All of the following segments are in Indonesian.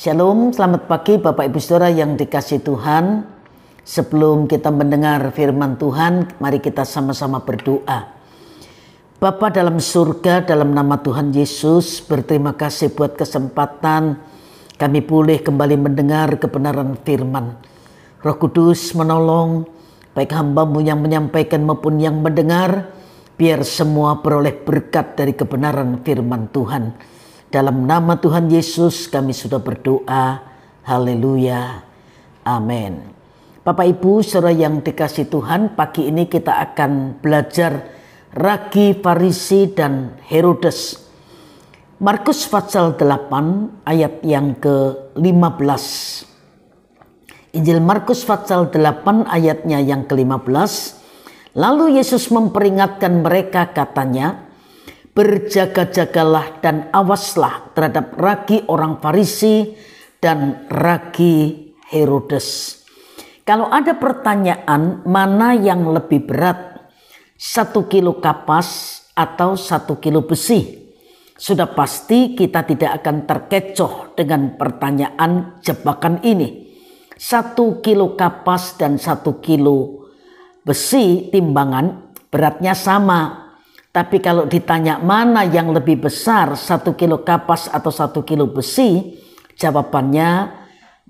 Shalom, selamat pagi Bapak Ibu Saudara yang dikasih Tuhan. Sebelum kita mendengar firman Tuhan, mari kita sama-sama berdoa. Bapa dalam surga, dalam nama Tuhan Yesus, berterima kasih buat kesempatan kami pulih kembali mendengar kebenaran firman. Roh Kudus menolong baik hambamu yang menyampaikan maupun yang mendengar, biar semua peroleh berkat dari kebenaran firman Tuhan. Dalam nama Tuhan Yesus kami sudah berdoa. Haleluya. Amin. Bapak Ibu saudara yang dikasih Tuhan, pagi ini kita akan belajar Ragi Farisi dan Herodes. Markus pasal 8 ayat yang ke-15. Injil Markus pasal 8 ayatnya yang ke-15. Lalu Yesus memperingatkan mereka katanya, berjaga-jagalah dan awaslah terhadap ragi orang Farisi dan ragi Herodes. Kalau ada pertanyaan mana yang lebih berat, satu kilo kapas atau satu kilo besi, sudah pasti kita tidak akan terkecoh dengan pertanyaan jebakan ini. Satu kilo kapas dan satu kilo besi timbangan beratnya sama tapi kalau ditanya mana yang lebih besar, satu kilo kapas atau satu kilo besi, jawabannya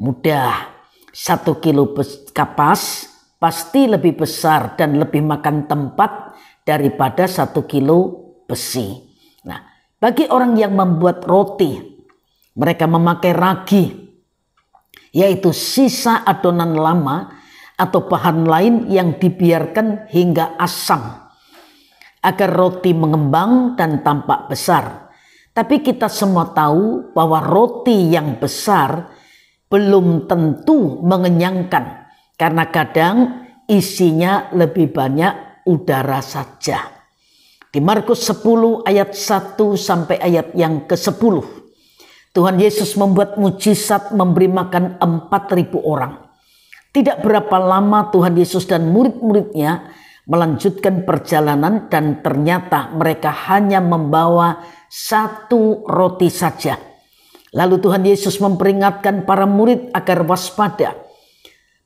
mudah. Satu kilo kapas pasti lebih besar dan lebih makan tempat daripada satu kilo besi. Nah, bagi orang yang membuat roti, mereka memakai ragi, yaitu sisa adonan lama atau bahan lain yang dibiarkan hingga asam agar roti mengembang dan tampak besar. Tapi kita semua tahu bahwa roti yang besar belum tentu mengenyangkan karena kadang isinya lebih banyak udara saja. Di Markus 10 ayat 1 sampai ayat yang ke-10. Tuhan Yesus membuat mujizat memberi makan 4000 orang. Tidak berapa lama Tuhan Yesus dan murid-muridnya melanjutkan perjalanan dan ternyata mereka hanya membawa satu roti saja. Lalu Tuhan Yesus memperingatkan para murid agar waspada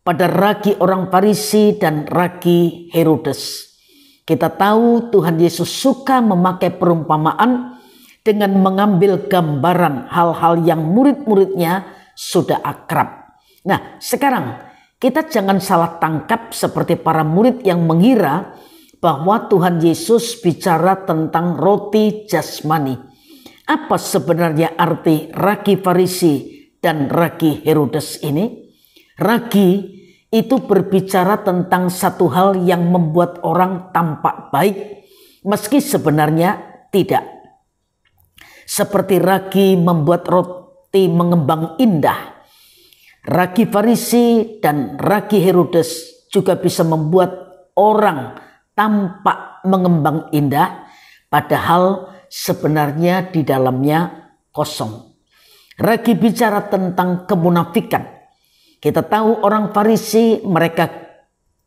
pada ragi orang Farisi dan ragi Herodes. Kita tahu Tuhan Yesus suka memakai perumpamaan dengan mengambil gambaran hal-hal yang murid-muridnya sudah akrab. Nah, sekarang kita jangan salah tangkap seperti para murid yang mengira bahwa Tuhan Yesus bicara tentang roti jasmani. Apa sebenarnya arti ragi Farisi dan ragi Herodes ini? Ragi itu berbicara tentang satu hal yang membuat orang tampak baik, meski sebenarnya tidak. Seperti ragi membuat roti mengembang indah, Raki Farisi dan raki Herodes juga bisa membuat orang tampak mengembang indah, padahal sebenarnya di dalamnya kosong. Ragi bicara tentang kemunafikan. Kita tahu orang Farisi mereka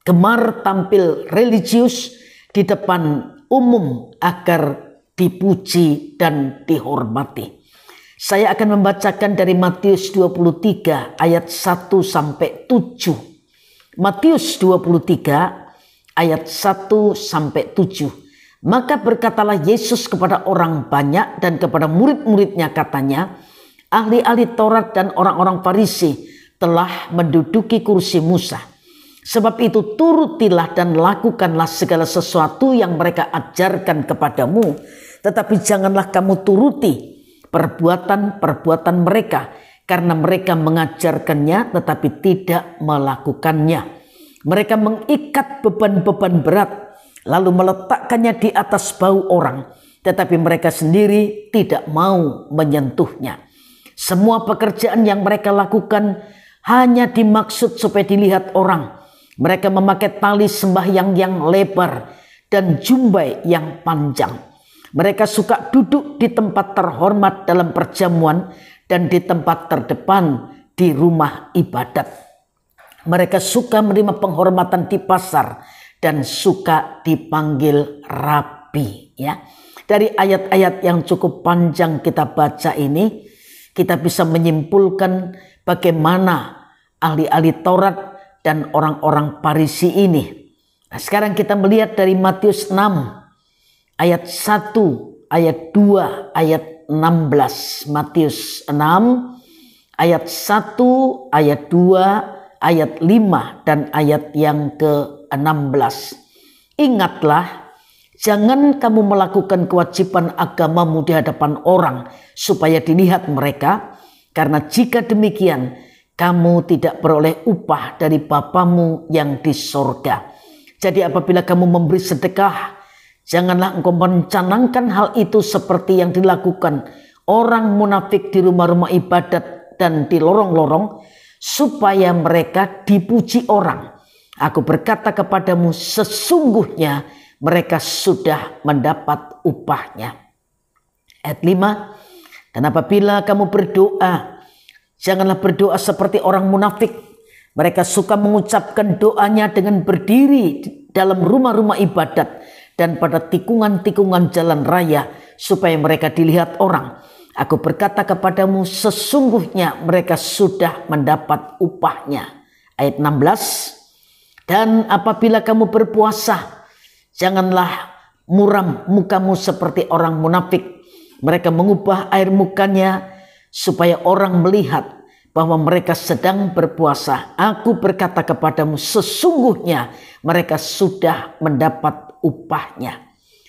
gemar tampil religius di depan umum agar dipuji dan dihormati. Saya akan membacakan dari Matius 23 ayat 1 sampai 7. Matius 23 ayat 1 sampai 7. Maka berkatalah Yesus kepada orang banyak dan kepada murid-muridnya katanya, ahli-ahli Taurat dan orang-orang Farisi telah menduduki kursi Musa. Sebab itu turutilah dan lakukanlah segala sesuatu yang mereka ajarkan kepadamu. Tetapi janganlah kamu turuti perbuatan-perbuatan mereka karena mereka mengajarkannya tetapi tidak melakukannya. Mereka mengikat beban-beban berat lalu meletakkannya di atas bau orang tetapi mereka sendiri tidak mau menyentuhnya. Semua pekerjaan yang mereka lakukan hanya dimaksud supaya dilihat orang. Mereka memakai tali sembahyang yang lebar dan jumbai yang panjang. Mereka suka duduk di tempat terhormat dalam perjamuan dan di tempat terdepan di rumah ibadat. Mereka suka menerima penghormatan di pasar dan suka dipanggil rapi. ya. Dari ayat-ayat yang cukup panjang kita baca ini, kita bisa menyimpulkan bagaimana ahli-ahli Taurat dan orang-orang Parisi ini. Nah, sekarang kita melihat dari Matius 6 ayat 1, ayat 2, ayat 16. Matius 6 ayat 1, ayat 2, ayat 5 dan ayat yang ke-16. Ingatlah jangan kamu melakukan kewajiban agamamu di hadapan orang supaya dilihat mereka karena jika demikian kamu tidak beroleh upah dari Bapamu yang di sorga. Jadi apabila kamu memberi sedekah Janganlah engkau mencanangkan hal itu seperti yang dilakukan orang munafik di rumah-rumah ibadat dan di lorong-lorong supaya mereka dipuji orang. Aku berkata kepadamu sesungguhnya mereka sudah mendapat upahnya. Ayat 5. Dan apabila kamu berdoa, janganlah berdoa seperti orang munafik. Mereka suka mengucapkan doanya dengan berdiri dalam rumah-rumah ibadat dan pada tikungan-tikungan jalan raya supaya mereka dilihat orang. Aku berkata kepadamu sesungguhnya mereka sudah mendapat upahnya. Ayat 16 Dan apabila kamu berpuasa janganlah muram mukamu seperti orang munafik. Mereka mengubah air mukanya supaya orang melihat bahwa mereka sedang berpuasa. Aku berkata kepadamu sesungguhnya mereka sudah mendapat upahnya.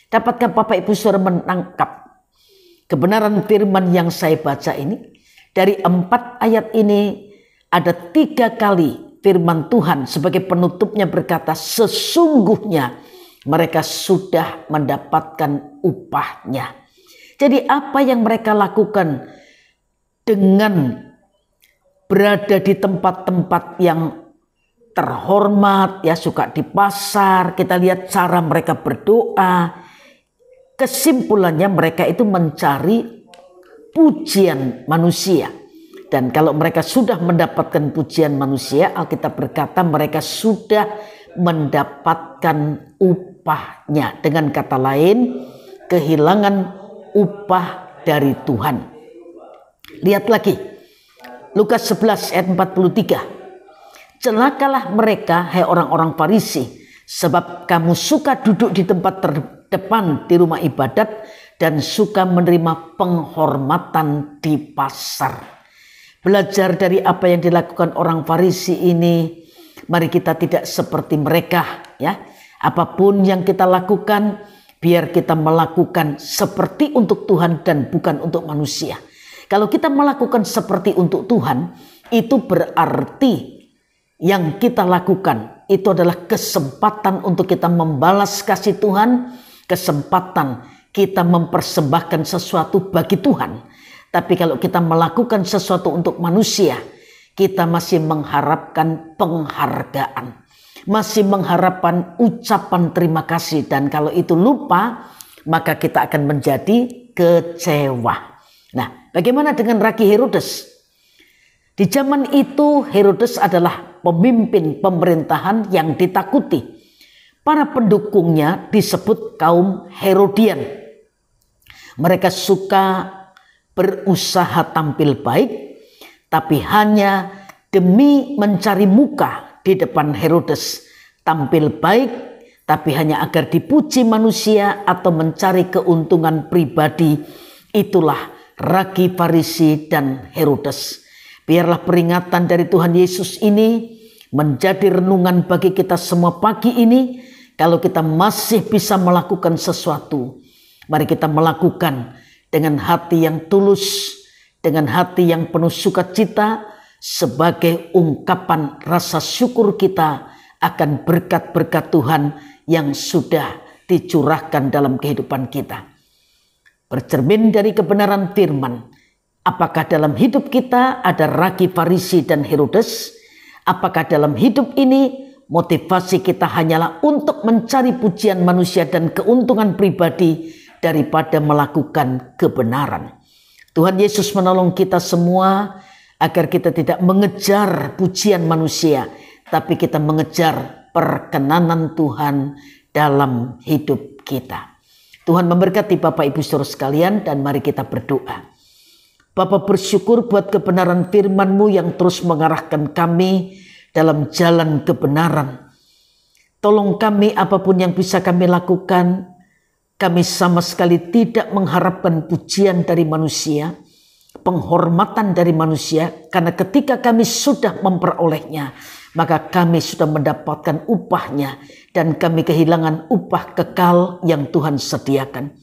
Dapatkah Bapak Ibu Saudara menangkap kebenaran firman yang saya baca ini? Dari empat ayat ini ada tiga kali firman Tuhan sebagai penutupnya berkata sesungguhnya mereka sudah mendapatkan upahnya. Jadi apa yang mereka lakukan dengan berada di tempat-tempat yang terhormat, ya suka di pasar, kita lihat cara mereka berdoa. Kesimpulannya mereka itu mencari pujian manusia. Dan kalau mereka sudah mendapatkan pujian manusia, Alkitab berkata mereka sudah mendapatkan upahnya. Dengan kata lain, kehilangan upah dari Tuhan. Lihat lagi, Lukas 11 ayat 43. Celakalah mereka, hai orang-orang Farisi, sebab kamu suka duduk di tempat terdepan di rumah ibadat dan suka menerima penghormatan di pasar. Belajar dari apa yang dilakukan orang Farisi ini, mari kita tidak seperti mereka, ya. Apapun yang kita lakukan, biar kita melakukan seperti untuk Tuhan dan bukan untuk manusia. Kalau kita melakukan seperti untuk Tuhan, itu berarti yang kita lakukan itu adalah kesempatan untuk kita membalas kasih Tuhan, kesempatan kita mempersembahkan sesuatu bagi Tuhan. Tapi kalau kita melakukan sesuatu untuk manusia, kita masih mengharapkan penghargaan, masih mengharapkan ucapan terima kasih, dan kalau itu lupa, maka kita akan menjadi kecewa. Nah, bagaimana dengan Raki Herodes? Di zaman itu Herodes adalah pemimpin pemerintahan yang ditakuti. Para pendukungnya disebut kaum Herodian. Mereka suka berusaha tampil baik, tapi hanya demi mencari muka di depan Herodes. Tampil baik, tapi hanya agar dipuji manusia atau mencari keuntungan pribadi. Itulah ragi Farisi dan Herodes. Biarlah peringatan dari Tuhan Yesus ini menjadi renungan bagi kita semua pagi ini. Kalau kita masih bisa melakukan sesuatu, mari kita melakukan dengan hati yang tulus, dengan hati yang penuh sukacita, sebagai ungkapan rasa syukur kita akan berkat-berkat Tuhan yang sudah dicurahkan dalam kehidupan kita. Bercermin dari kebenaran firman, Apakah dalam hidup kita ada ragi Farisi dan Herodes? Apakah dalam hidup ini motivasi kita hanyalah untuk mencari pujian manusia dan keuntungan pribadi daripada melakukan kebenaran? Tuhan Yesus menolong kita semua agar kita tidak mengejar pujian manusia, tapi kita mengejar perkenanan Tuhan dalam hidup kita. Tuhan memberkati Bapak Ibu Saudara sekalian dan mari kita berdoa. Bapa bersyukur buat kebenaran firman-Mu yang terus mengarahkan kami dalam jalan kebenaran. Tolong kami apapun yang bisa kami lakukan, kami sama sekali tidak mengharapkan pujian dari manusia, penghormatan dari manusia, karena ketika kami sudah memperolehnya, maka kami sudah mendapatkan upahnya dan kami kehilangan upah kekal yang Tuhan sediakan.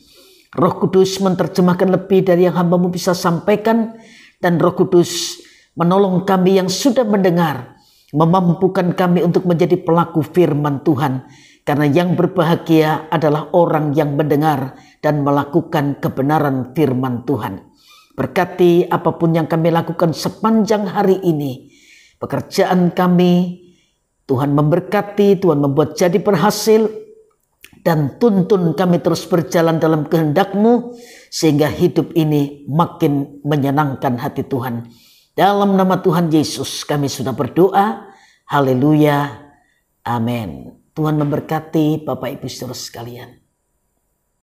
Roh Kudus menerjemahkan lebih dari yang hambamu bisa sampaikan dan Roh Kudus menolong kami yang sudah mendengar, memampukan kami untuk menjadi pelaku firman Tuhan. Karena yang berbahagia adalah orang yang mendengar dan melakukan kebenaran firman Tuhan. Berkati apapun yang kami lakukan sepanjang hari ini. Pekerjaan kami, Tuhan memberkati, Tuhan membuat jadi berhasil, dan tuntun kami terus berjalan dalam kehendakMu sehingga hidup ini makin menyenangkan hati Tuhan. Dalam nama Tuhan Yesus kami sudah berdoa. Haleluya. Amin. Tuhan memberkati Bapak Ibu saudara sekalian.